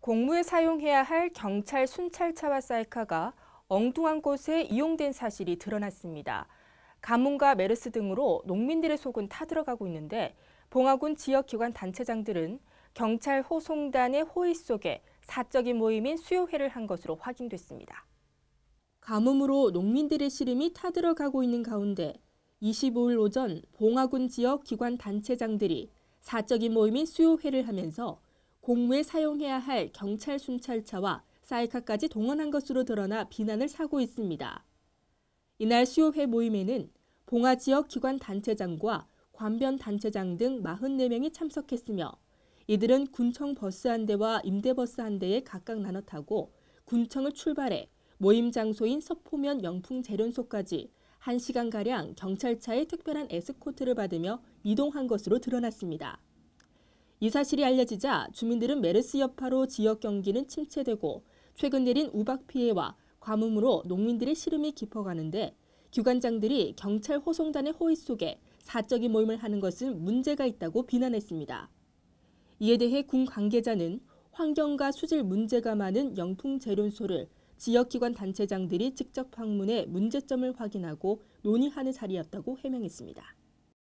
공무에 사용해야 할 경찰 순찰차와 사이카가 엉뚱한 곳에 이용된 사실이 드러났습니다. 가뭄과 메르스 등으로 농민들의 속은 타들어가고 있는데 봉화군 지역기관 단체장들은 경찰 호송단의 호의 속에 사적인 모임인 수요회를 한 것으로 확인됐습니다. 가뭄으로 농민들의 시름이 타들어가고 있는 가운데 25일 오전 봉화군 지역 기관 단체장들이 사적인 모임인 수요회를 하면서 공무에 사용해야 할 경찰 순찰차와 사이카까지 동원한 것으로 드러나 비난을 사고 있습니다. 이날 수요회 모임에는 봉화 지역 기관 단체장과 관변 단체장 등 44명이 참석했으며 이들은 군청 버스 한 대와 임대버스 한 대에 각각 나눠 타고 군청을 출발해 모임 장소인 서포면 영풍 재련소까지 1시간가량 경찰차의 특별한 에스코트를 받으며 이동한 것으로 드러났습니다. 이 사실이 알려지자 주민들은 메르스 여파로 지역 경기는 침체되고 최근 내린 우박 피해와 과음으로 농민들의 시름이 깊어가는데 기관장들이 경찰 호송단의 호의 속에 사적인 모임을 하는 것은 문제가 있다고 비난했습니다. 이에 대해 군 관계자는 환경과 수질 문제가 많은 영풍 재련소를 지역기관 단체장들이 직접 방문해 문제점을 확인하고 논의하는 자리였다고 해명했습니다.